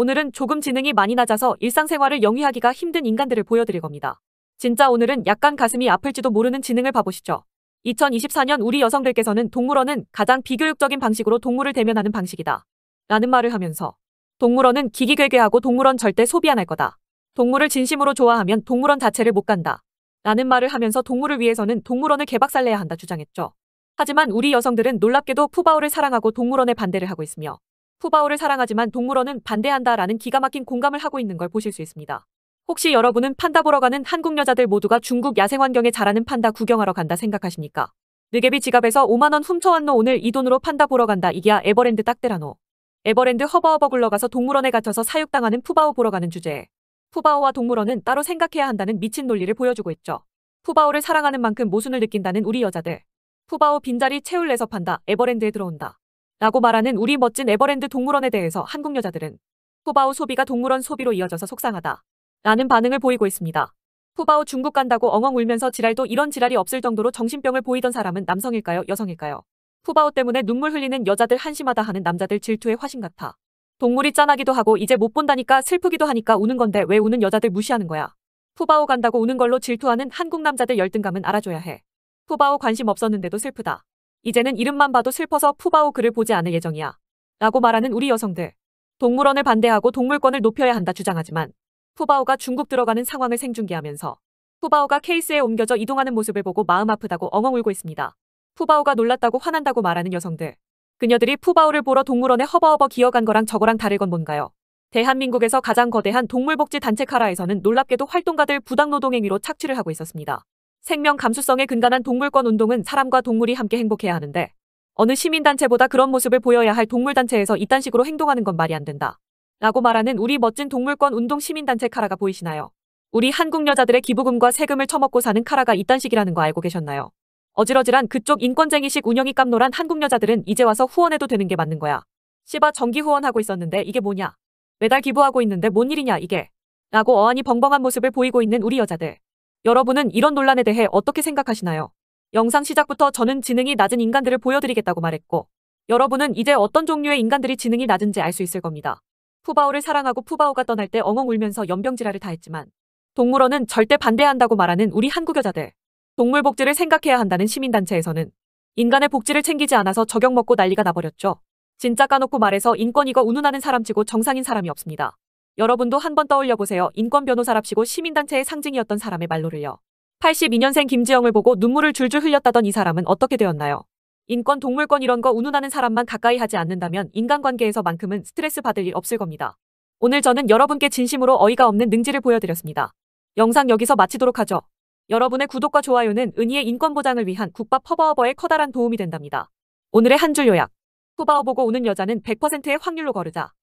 오늘은 조금 지능이 많이 낮아서 일상생활을 영위하기가 힘든 인간들을 보여드릴 겁니다. 진짜 오늘은 약간 가슴이 아플지도 모르는 지능을 봐보시죠. 2024년 우리 여성들께서는 동물원은 가장 비교육적인 방식으로 동물을 대면하는 방식이다. 라는 말을 하면서 동물원은 기기괴괴하고 동물원 절대 소비 안 할 거다. 동물을 진심으로 좋아하면 동물원 자체를 못 간다. 라는 말을 하면서 동물을 위해서는 동물원을 개박살내야 한다 주장했죠. 하지만 우리 여성들은 놀랍게도 푸바오를 사랑하고 동물원에 반대를 하고 있으며 푸바오를 사랑하지만 동물원은 반대한다라는 기가 막힌 공감을 하고 있는 걸 보실 수 있습니다. 혹시 여러분은 판다 보러 가는 한국 여자들 모두가 중국 야생환경에 자라는 판다 구경하러 간다 생각하십니까? 느개비 지갑에서 5만원 훔쳐왔노 오늘 이 돈으로 판다 보러 간다 이기야 에버랜드 딱대라노. 에버랜드 허버허버 굴러가서 동물원에 갇혀서 사육당하는 푸바오 보러 가는 주제에 푸바오와 동물원은 따로 생각해야 한다는 미친 논리를 보여주고 있죠. 푸바오를 사랑하는 만큼 모순을 느낀다는 우리 여자들. 푸바오 빈자리 채울래서 판다 에버랜드에 들어온다. 라고 말하는 우리 멋진 에버랜드 동물원에 대해서 한국 여자들은 푸바오 소비가 동물원 소비로 이어져서 속상하다. 라는 반응을 보이고 있습니다. 푸바오 중국 간다고 엉엉 울면서 지랄도 이런 지랄이 없을 정도로 정신병을 보이던 사람은 남성일까요 여성일까요? 푸바오 때문에 눈물 흘리는 여자들 한심하다 하는 남자들 질투의 화신 같아. 동물이 짠하기도 하고 이제 못 본다니까 슬프기도 하니까 우는 건데 왜 우는 여자들 무시하는 거야. 푸바오 간다고 우는 걸로 질투하는 한국 남자들 열등감은 알아줘야 해. 푸바오 관심 없었는데도 슬프다. 이제는 이름만 봐도 슬퍼서 푸바오 그를 보지 않을 예정이야. 라고 말하는 우리 여성들. 동물원을 반대하고 동물권을 높여야 한다 주장하지만 푸바오가 중국 들어가는 상황을 생중계하면서 푸바오가 케이스에 옮겨져 이동하는 모습을 보고 마음 아프다고 엉엉 울고 있습니다. 푸바오가 놀랐다고 화난다고 말하는 여성들. 그녀들이 푸바오를 보러 동물원에 허버허버 기어간 거랑 저거랑 다를 건 뭔가요? 대한민국에서 가장 거대한 동물복지 단체 카라에서는 놀랍게도 활동가들 부당노동 행위로 착취를 하고 있었습니다. 생명 감수성에 근간한 동물권 운동은 사람과 동물이 함께 행복해야 하는데 어느 시민단체보다 그런 모습을 보여야 할 동물단체에서 이딴 식으로 행동하는 건 말이 안 된다. 라고 말하는 우리 멋진 동물권 운동 시민단체 카라가 보이시나요? 우리 한국 여자들의 기부금과 세금을 처먹고 사는 카라가 이딴 식이라는 거 알고 계셨나요? 어지러질한 그쪽 인권쟁이식 운영이 깜놀한 한국 여자들은 이제 와서 후원해도 되는 게 맞는 거야. 씨바 정기 후원하고 있었는데 이게 뭐냐? 매달 기부하고 있는데 뭔 일이냐 이게? 라고 어안이 벙벙한 모습을 보이고 있는 우리 여자들. 여러분은 이런 논란에 대해 어떻게 생각하시나요? 영상 시작부터 저는 지능이 낮은 인간들을 보여드리겠다고 말했고 여러분은 이제 어떤 종류의 인간들이 지능이 낮은지 알 수 있을 겁니다. 푸바오를 사랑하고 푸바오가 떠날 때 엉엉 울면서 연병지랄을 다 했지만 동물원은 절대 반대한다고 말하는 우리 한국 여자들. 동물 복지를 생각해야 한다는 시민단체에서는 인간의 복지를 챙기지 않아서 저격 먹고 난리가 나버렸죠. 진짜 까놓고 말해서 인권이거 운운하는 사람치고 정상인 사람이 없습니다. 여러분도 한번 떠올려 보세요. 인권 변호사랍시고 시민단체의 상징이었던 사람의 말로를요. 82년생 김지영을 보고 눈물을 줄줄 흘렸다던 이 사람은 어떻게 되었나요? 인권, 동물권 이런 거 운운하는 사람만 가까이 하지 않는다면 인간관계에서만큼은 스트레스 받을 일 없을 겁니다. 오늘 저는 여러분께 진심으로 어이가 없는 능지를 보여드렸습니다. 영상 여기서 마치도록 하죠. 여러분의 구독과 좋아요는 은희의 인권 보장을 위한 국밥 퍼버어버의 커다란 도움이 된답니다. 오늘의 한 줄 요약. 후바어 보고 우는 여자는 100%의 확률로 거르자.